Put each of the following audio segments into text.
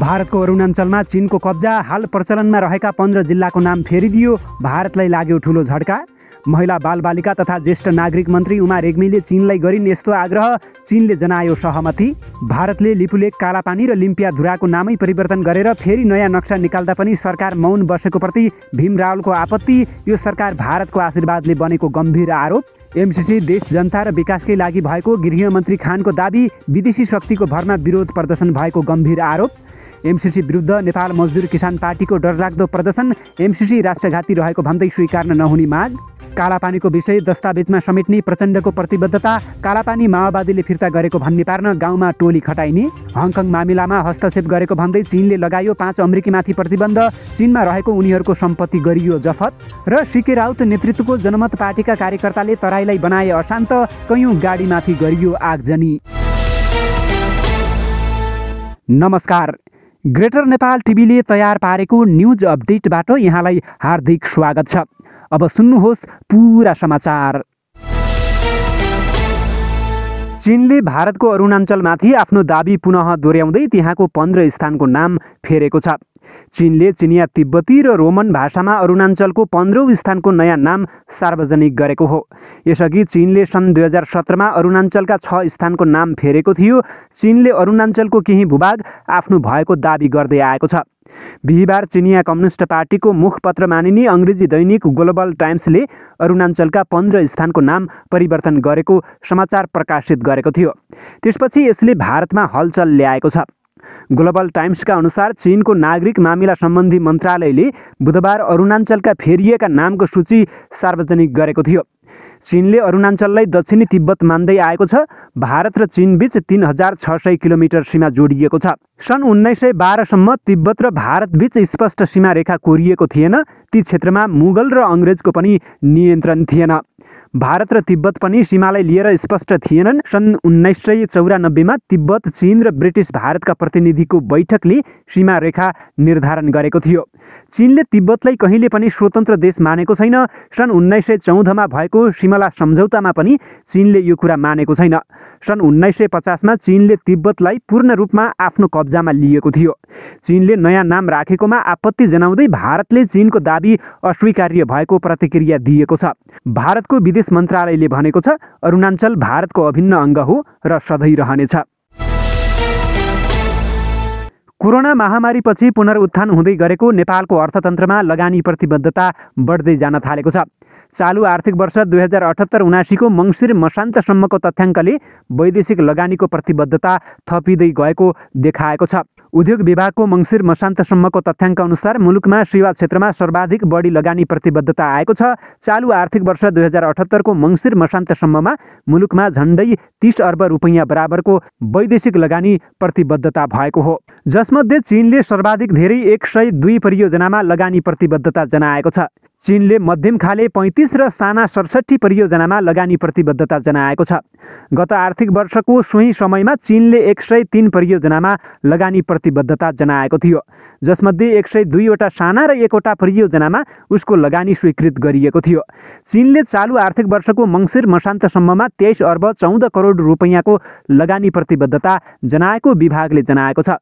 भारतको अरुणाञ्चलमा चिनको कब्जा हाल प्रचलनमा रहेका पन्ध्र जिल्लाको नाम फेरिदियो भारतलाई लाग्यो ठुलो झड्का महिला बालबालिका तथा ज्येष्ठ नागरिक मन्त्री उमा रेग्मीले चिनलाई गरिन् यस्तो आग्रह चिनले जनायो सहमति भारतले लिपुलेक कालापानी र लिम्पिया धुराको नामै परिवर्तन गरेर फेरि नयाँ नक्सा निकाल्दा पनि सरकार मौन बसेको प्रति भीम रावलको आपत्ति यो सरकार भारतको आशीर्वादले बनेको गम्भीर आरोप एमसिसी देश जनता र विकासकै लागि भएको गृहमन्त्री खानको दावी विदेशी शक्तिको भरमा विरोध प्रदर्शन भएको गम्भीर आरोप एमसिसी विरुद्ध नेपाल मजदुर किसान पार्टीको डरलाग्दो प्रदर्शन एमसिसी राष्ट्रघाती रहेको भन्दै स्वीकार्न नहुने माग कालापानीको विषय दस्तावेजमा समेट्ने प्रचण्डको प्रतिबद्धता कालापानी माओवादीले फिर्ता गरेको भन्ने पार्न गाउँमा टोली खटाइने हङकङ मामिलामा हस्तक्षेप गरेको भन्दै चीनले लगायो पाँच अमेरिकीमाथि प्रतिबन्ध चीनमा रहेको उनीहरूको सम्पत्ति गरियो जफत र सिके राउत नेतृत्वको जनमत पार्टीका कार्यकर्ताले तराईलाई बनाए अशान्त कैयौँ गाडीमाथि गरियो आगजनी नमस्कार ग्रेटर नेपाल टिभीले तयार पारेको न्युज अपडेटबाट यहाँलाई हार्दिक स्वागत छ अब सुन्नुहोस् पुरा समाचार चिनले भारतको अरुणाञ्चलमाथि आफ्नो दाबी पुनः दोहोऱ्याउँदै त्यहाँको पन्ध्र स्थानको नाम फेरेको छ चिनले चिनिया तिब्बती र रोमन भाषामा अरुणाञ्चलको पन्ध्रौँ स्थानको नयाँ नाम सार्वजनिक गरेको हो यसअघि चिनले सन् दुई हजार सत्रमा अरुणाञ्चलका छ स्थानको नाम फेरेको थियो चिनले अरुणाञ्चलको केही भूभाग आफ्नो भएको दावी गर्दै आएको छ बिहिबार चिनिया कम्युनिस्ट पार्टीको मुखपत्र मानिने अङ्ग्रेजी दैनिक ग्लोबल टाइम्सले अरुणाञ्चलका पन्ध्र स्थानको नाम परिवर्तन गरेको समाचार प्रकाशित गरेको थियो त्यसपछि यसले भारतमा हलचल ल्याएको छ ग्लोबल टाइम्सका अनुसार चिनको नागरिक मामिला सम्बन्धी मन्त्रालयले बुधबार अरुणाञ्चलका फेरिएका नामको सूची सार्वजनिक गरेको थियो चिनले अरुणाञ्चललाई दक्षिणी तिब्बत मान्दै आएको छ भारत र चिनबीच तिन हजार छ सय किलोमिटर सीमा जोडिएको छ सन् उन्नाइस सय बाह्रसम्म तिब्बत र भारतबीच स्पष्ट सीमा रेखा कोरिएको थिएन ती क्षेत्रमा मुगल र अङ्ग्रेजको पनि नियन्त्रण थिएन भारत र तिब्बत पनि सीमालाई लिएर स्पष्ट थिएनन् सन् उन्नाइस सय चौरानब्बेमा तिब्बत चीन र ब्रिटिस भारतका प्रतिनिधिको बैठकले सीमा रेखा निर्धारण गरेको थियो चीनले तिब्बतलाई कहिले पनि स्वतन्त्र देश मानेको छैन सन् उन्नाइस सय चौधमा भएको सिमला सम्झौतामा पनि चीनले यो कुरा मानेको छैन सन् उन्नाइस सय पचासमा चीनले तिब्बतलाई पूर्ण रूपमा आफ्नो कब्जामा लिएको थियो चीनले नयाँ नाम राखेकोमा आपत्ति जनाउँदै भारतले चीनको दावी अस्वीकार्य भएको प्रतिक्रिया दिएको छ भारतको विदेश विदेश मन्त्रालयले भनेको छ अरुणाञ्चल भारतको अभिन्न अङ्ग हो र सधैँ रहनेछ कोरोना महामारीपछि पुनरुत्थान हुँदै गरेको नेपालको अर्थतन्त्रमा लगानी प्रतिबद्धता बढ्दै जान थालेको छ चालु आर्थिक वर्ष दुई हजार अठहत्तर उनासीको मङ्सिर मसान्तसम्मको तथ्याङ्कले वैदेशिक लगानीको प्रतिबद्धता थपिँदै गएको देखाएको छ उद्योग विभागको मङ्सिर मसान्तसम्मको तथ्याङ्क अनुसार मुलुकमा सेवा क्षेत्रमा सर्वाधिक बढी लगानी प्रतिबद्धता आएको छ चालु आर्थिक वर्ष दुई हजार अठहत्तरको मङ्सिर मसान्तसम्ममा मुलुकमा झन्डै तिस अर्ब रुपैयाँ बराबरको वैदेशिक लगानी प्रतिबद्धता भएको हो जसमध्ये चिनले सर्वाधिक धेरै एक सय दुई परियोजनामा लगानी प्रतिबद्धता जनाएको छ चिनले मध्यम खाले पैँतिस र साना सडसठी परियोजनामा लगानी प्रतिबद्धता जनाएको छ गत आर्थिक वर्षको सोही समयमा चिनले एक सय तिन परियोजनामा लगानी प्रतिबद्धता जनाएको थियो जसमध्ये एक सय दुईवटा साना र एकवटा परियोजनामा उसको लगानी स्वीकृत गरिएको थियो चिनले चालु आर्थिक वर्षको मङ्सिर मसान्तसम्ममा तेइस अर्ब चौध करोड रुपैयाँको लगानी प्रतिबद्धता जनाएको विभागले जनाएको छ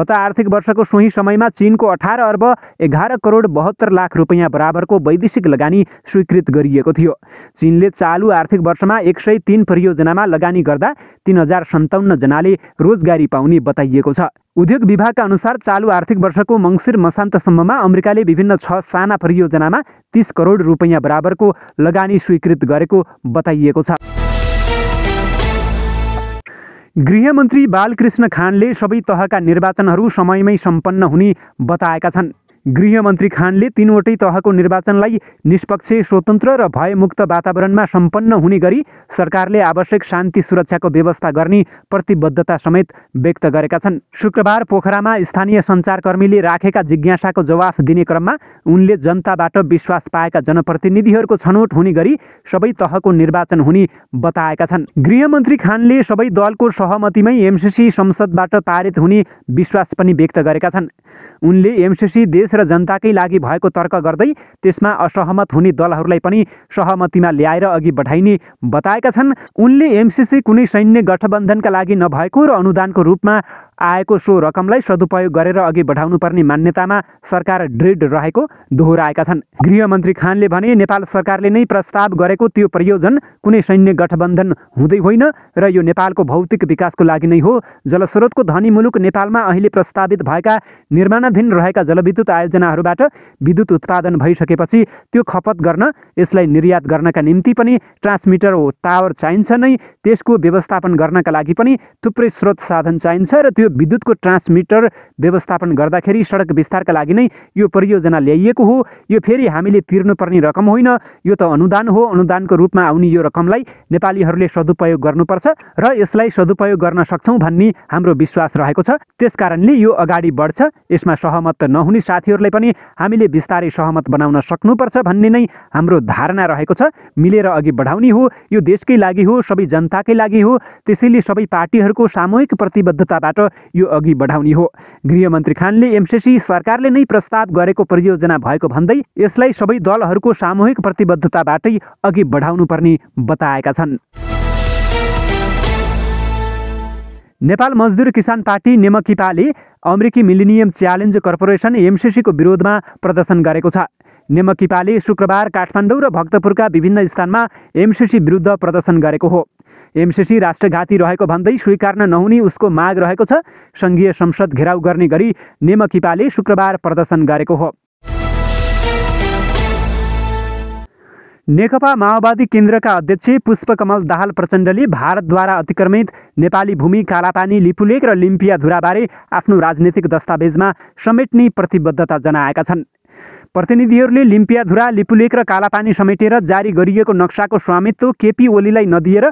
गत आर्थिक वर्षको सोही समयमा चिनको अठार अर्ब एघार करोड बहत्तर लाख रुपियाँ बराबरको वैदेशिक लगानी स्वीकृत गरिएको थियो चिनले चालु आर्थिक वर्षमा एक सय तिन परियोजनामा लगानी गर्दा तिन हजार सन्ताउन्न जनाले रोजगारी पाउने बताइएको छ उद्योग विभागका अनुसार चालु आर्थिक वर्षको मङ्सिर मसान्तसम्ममा अमेरिकाले विभिन्न छ साना परियोजनामा तिस करोड रुपियाँ बराबरको लगानी स्वीकृत गरेको बताइएको छ गृहमन्त्री बालकृष्ण खानले सबै तहका निर्वाचनहरू समयमै सम्पन्न हुने बताएका छन् गृहमन्त्री खानले तिनवटै तहको निर्वाचनलाई निष्पक्ष स्वतन्त्र र भयमुक्त वातावरणमा सम्पन्न हुने गरी सरकारले आवश्यक शान्ति सुरक्षाको व्यवस्था गर्ने प्रतिबद्धता समेत व्यक्त गरेका छन् शुक्रबार पोखरामा स्थानीय सञ्चारकर्मीले राखेका जिज्ञासाको जवाफ दिने क्रममा उनले जनताबाट विश्वास पाएका जनप्रतिनिधिहरूको छनौट हुने गरी सबै तहको निर्वाचन हुने बताएका छन् गृहमन्त्री खानले सबै दलको सहमतिमै एमसिसी संसदबाट पारित हुने विश्वास पनि व्यक्त गरेका छन् उनले एमसिसी देश र जनताकै लागि भएको तर्क गर्दै त्यसमा असहमत हुने दलहरूलाई पनि सहमतिमा ल्याएर अघि बढाइने बताएका छन् उनले एमसिसी कुनै सैन्य गठबन्धनका लागि नभएको र अनुदानको रूपमा आएको सो रकमलाई सदुपयोग गरेर अघि बढाउनुपर्ने मान्यतामा सरकार दृढ रहेको दोहोऱ्याएका छन् गृहमन्त्री खानले भने नेपाल सरकारले नै प्रस्ताव गरेको त्यो प्रयोजन कुनै सैन्य गठबन्धन हुँदै होइन र यो नेपालको भौतिक विकासको लागि नै हो जलस्रोतको धनी मुलुक नेपालमा अहिले प्रस्तावित भएका निर्माणाधीन रहेका जलविद्युत आयोजनाहरूबाट विद्युत उत्पादन भइसकेपछि त्यो खपत गर्न यसलाई निर्यात गर्नका निम्ति पनि ट्रान्समिटर टावर चाहिन्छ नै त्यसको व्यवस्थापन गर्नका लागि पनि थुप्रै स्रोत साधन चाहिन्छ र त्यो विद्युतको ट्रान्समिटर व्यवस्थापन गर्दाखेरि सडक विस्तारका लागि नै यो परियोजना ल्याइएको हो यो फेरि हामीले तिर्नुपर्ने रकम होइन यो त अनुदान हो अनुदानको रूपमा आउने यो रकमलाई नेपालीहरूले सदुपयोग गर्नुपर्छ र यसलाई सदुपयोग गर्न सक्छौँ भन्ने हाम्रो विश्वास रहेको छ त्यसकारणले यो अगाडि बढ्छ यसमा सहमत नहुने साथीहरूलाई पनि हामीले बिस्तारै सहमत बनाउन सक्नुपर्छ भन्ने नै हाम्रो धारणा रहेको छ मिलेर अघि बढाउने हो यो देशकै लागि हो सबै जनताकै लागि हो त्यसैले सबै पार्टीहरूको सामूहिक प्रतिबद्धताबाट यो अघि बढाउने हो गृहमन्त्री खानले एमसिसी सरकारले नै प्रस्ताव गरेको परियोजना भएको भन्दै यसलाई सबै दलहरूको सामूहिक प्रतिबद्धताबाटै अघि बढाउनुपर्ने बताएका छन् नेपाल मजदुर किसान पार्टी नेमकिपाले अमेरिकी मिलिनियम च्यालेन्ज कर्पोरेसन एमसिसीको विरोधमा प्रदर्शन गरेको छ नेमकिपाले शुक्रबार काठमाडौँ र भक्तपुरका विभिन्न स्थानमा एमसिसी विरुद्ध प्रदर्शन गरेको हो एमसिसी राष्ट्रघाती रहेको भन्दै स्वीकार्न नहुने उसको माग रहेको छ सङ्घीय संसद घेराउ गर्ने गरी नेमकिपाले शुक्रबार प्रदर्शन गरेको हो नेकपा माओवादी केन्द्रका अध्यक्ष पुष्पकमल दाहाल प्रचण्डले भारतद्वारा अतिक्रमित नेपाली भूमि कालापानी लिपुलेक र लिम्पिया धुराबारे आफ्नो राजनीतिक दस्तावेजमा समेट्ने प्रतिबद्धता जनाएका छन् प्रतिनिधिहरूले लिम्पियाधुरा लिपुलेक र कालापानी समेटेर जारी गरिएको नक्साको स्वामित्व केपी ओलीलाई नदिएर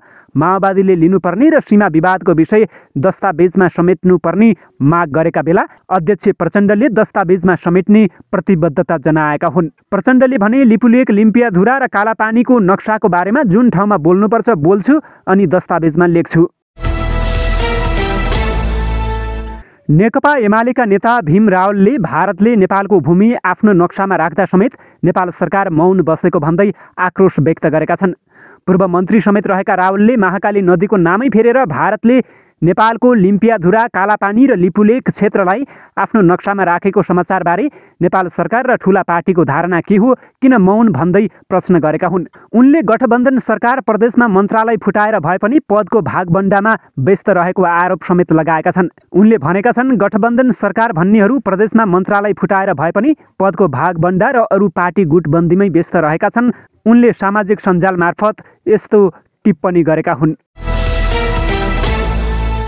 माओवादीले लिनुपर्ने र सीमा विवादको विषय दस्तावेजमा समेट्नुपर्ने माग गरेका बेला अध्यक्ष प्रचण्डले दस्तावेजमा समेट्ने प्रतिबद्धता जनाएका हुन् प्रचण्डले भने लिपुलेक लिम्पियाधुरा र कालापानीको नक्साको बारेमा जुन ठाउँमा बोल्नुपर्छ बोल्छु अनि दस्तावेजमा लेख्छु नेकपा एमालेका नेता भीम रावलले भारतले नेपालको भूमि आफ्नो नक्सामा राख्दा समेत नेपाल सरकार मौन बसेको भन्दै आक्रोश व्यक्त गरेका छन् पूर्व मन्त्री समेत रहेका रावलले महाकाली नदीको नामै फेरेर भारतले नेपालको लिम्पियाधुरा कालापानी र लिपुलेक क्षेत्रलाई आफ्नो नक्सामा राखेको समाचारबारे नेपाल सरकार र ठुला पार्टीको धारणा के हो किन मौन भन्दै प्रश्न गरेका हुन् उनले गठबन्धन सरकार प्रदेशमा मन्त्रालय फुटाएर भए पनि पदको भागबण्डामा व्यस्त रहेको आरोप समेत लगाएका छन् उनले भनेका छन् गठबन्धन सरकार भन्नेहरू प्रदेशमा मन्त्रालय फुटाएर भए पनि पदको भागबण्डा र अरू पार्टी गुटबन्दीमै व्यस्त रहेका छन् उनले सामाजिक सञ्जाल मार्फत यस्तो टिप्पणी गरेका हुन्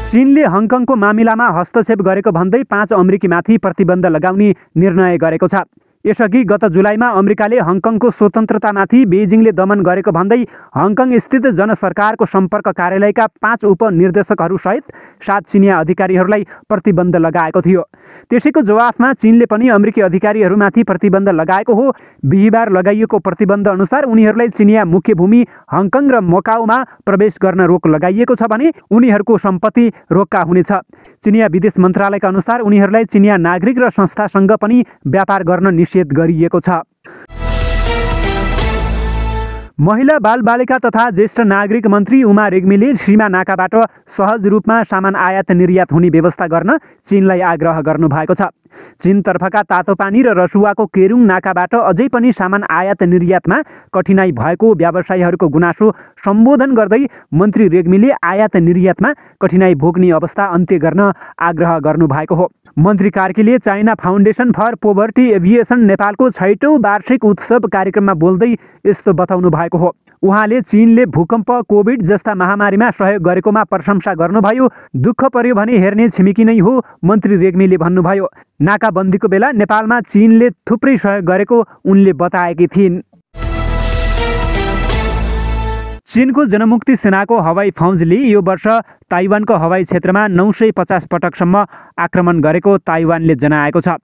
चिनले हङकङको मामिलामा हस्तक्षेप गरेको भन्दै पाँच अमेरिकीमाथि प्रतिबन्ध लगाउने निर्णय गरेको छ यसअघि गत जुलाईमा अमेरिकाले हङकङको स्वतन्त्रतामाथि बेजिङले दमन गरेको भन्दै स्थित जनसरकारको सम्पर्क कार्यालयका पाँच उपनिर्देशकहरूसहित सात चिनिया अधिकारीहरूलाई प्रतिबन्ध लगाएको थियो त्यसैको जवाफमा चिनले पनि अमेरिकी अधिकारीहरूमाथि प्रतिबन्ध लगाएको हो बिहिबार लगाइएको प्रतिबन्ध अनुसार उनीहरूलाई चिनिया मुख्य भूमि हङकङ र मकाउमा प्रवेश गर्न रोक लगाइएको छ भने उनीहरूको सम्पत्ति रोक्का हुनेछ चिनिया विदेश मन्त्रालयका अनुसार उनीहरूलाई चिनिया नागरिक र संस्थासँग पनि व्यापार गर्न निषेध गरिएको छ महिला बालबालिका तथा ज्येष्ठ नागरिक मन्त्री उमा रेग्मीले सीमा नाकाबाट सहज रूपमा सामान आयात निर्यात हुने व्यवस्था गर्न चिनलाई आग्रह गर्नुभएको छ चिनतर्फका तातो पानी र रसुवाको केरुङ नाकाबाट अझै पनि सामान आयात निर्यातमा कठिनाई भएको व्यवसायीहरूको गुनासो सम्बोधन गर्दै मन्त्री रेग्मीले आयात निर्यातमा कठिनाई भोग्ने अवस्था अन्त्य गर्न आग्रह गर्नुभएको हो मन्त्री कार्कीले China foundation for poverty alleviation नेपालको छैटौँ वार्षिक उत्सव कार्यक्रममा बोल्दै यस्तो बताउनु भएको हो उहाँले चीनले भूकम्प कोभिड जस्ता महामारीमा सहयोग गरेकोमा प्रशंसा गर्नुभयो दुःख पर्यो भने हेर्ने छिमेकी नै हो मन्त्री रेग्मीले भन्नुभयो नाकाबन्दीको बेला नेपालमा चीनले थुप्रै सहयोग गरेको उनले बताएकी थिइन् चिनको जनमुक्ति सेनाको हवाई फौजले यो वर्ष ताइवानको हवाई क्षेत्रमा नौ सय पचास पटकसम्म आक्रमण गरेको ताइवानले जनाएको छ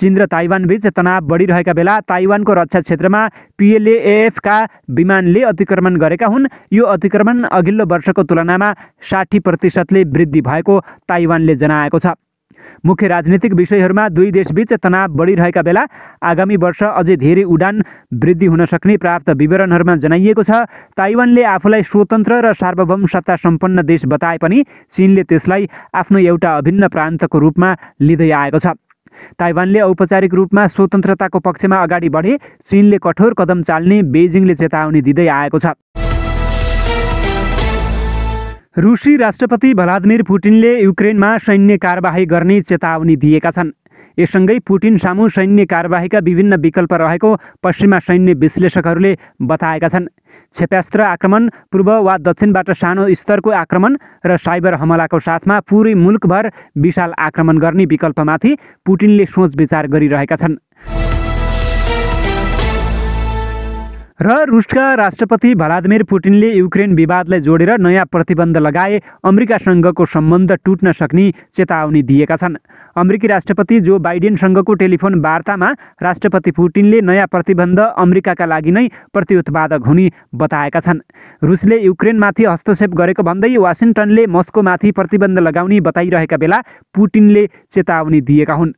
चिन र ताइवानबीच तनाव बढिरहेका बेला ताइवानको रक्षा क्षेत्रमा पिएलएएफका विमानले अतिक्रमण गरेका हुन् यो अतिक्रमण अघिल्लो वर्षको तुलनामा साठी प्रतिशतले वृद्धि भएको ताइवानले जनाएको छ मुख्य राजनीतिक विषयहरूमा दुई देशबीच तनाव बढिरहेका बेला आगामी वर्ष अझै धेरै उडान वृद्धि हुन सक्ने प्राप्त विवरणहरूमा जनाइएको छ ताइवानले आफूलाई स्वतन्त्र र सार्वभौम सत्ता सम्पन्न देश बताए पनि चिनले त्यसलाई आफ्नो एउटा अभिन्न प्रान्तको रूपमा लिँदै आएको छ ताइवानले औपचारिक रूपमा स्वतन्त्रताको पक्षमा अगाडि बढे चिनले कठोर कदम चाल्ने बेजिङले चेतावनी दिँदै आएको छ रुसी राष्ट्रपति भ्लादिमिर पुटिनले युक्रेनमा सैन्य कारवाही गर्ने चेतावनी दिएका छन् यससँगै पुटिन सामु सैन्य कारवाहीका विभिन्न विकल्प रहेको पश्चिमा सैन्य विश्लेषकहरूले बताएका छन् क्षेप्यास्त्र आक्रमण पूर्व वा दक्षिणबाट सानो स्तरको आक्रमण र साइबर हमलाको साथमा पुरै मुल्कभर विशाल आक्रमण गर्ने विकल्पमाथि पुटिनले सोच विचार गरिरहेका छन् र रुसका राष्ट्रपति भ्लादिमिर पुटिनले युक्रेन विवादलाई जोडेर नयाँ प्रतिबन्ध लगाए अमेरिकासँगको सम्बन्ध टुट्न सक्ने चेतावनी दिएका छन् अमेरिकी राष्ट्रपति जो बाइडेनसँगको टेलिफोन वार्तामा राष्ट्रपति पुटिनले नयाँ प्रतिबन्ध अमेरिकाका लागि नै प्रतिउत्पादक हुने बताएका छन् रुसले युक्रेनमाथि हस्तक्षेप गरेको भन्दै वासिङटनले मस्कोमाथि प्रतिबन्ध लगाउने बताइरहेका बेला पुटिनले चेतावनी दिएका हुन्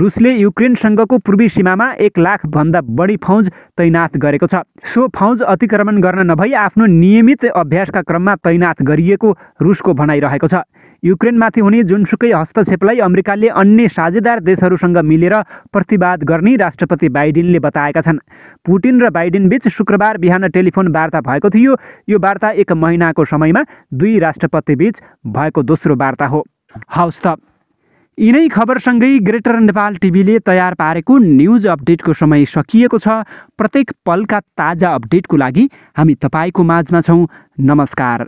रुसले युक्रेनसँगको पूर्वी सीमामा एक लाखभन्दा बढी फौज तैनात गरेको छ सो फौज अतिक्रमण गर्न नभई आफ्नो नियमित अभ्यासका क्रममा तैनात गरिएको रुसको भनाइरहेको छ युक्रेनमाथि हुने जुनसुकै हस्तक्षेपलाई अमेरिकाले अन्य साझेदार देशहरूसँग मिलेर प्रतिवाद गर्ने राष्ट्रपति बाइडेनले बताएका छन् पुटिन र बाइडेनबीच शुक्रबार बिहान टेलिफोन वार्ता भएको थियो यो वार्ता एक महिनाको समयमा दुई राष्ट्रपतिबीच भएको दोस्रो वार्ता हो हाउस त यिनै खबरसँगै ग्रेटर नेपाल टिभीले तयार पारेको न्युज अपडेटको समय सकिएको छ प्रत्येक पलका ताजा अपडेटको लागि हामी तपाईँको माझमा छौँ नमस्कार